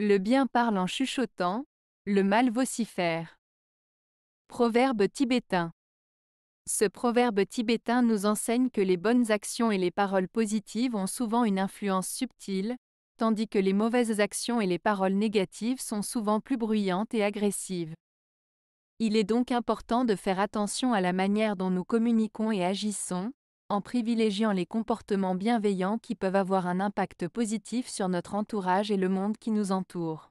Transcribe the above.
Le bien parle en chuchotant, le mal vocifère. Proverbe tibétain. Ce proverbe tibétain nous enseigne que les bonnes actions et les paroles positives ont souvent une influence subtile, tandis que les mauvaises actions et les paroles négatives sont souvent plus bruyantes et agressives. Il est donc important de faire attention à la manière dont nous communiquons et agissons, en privilégiant les comportements bienveillants qui peuvent avoir un impact positif sur notre entourage et le monde qui nous entoure.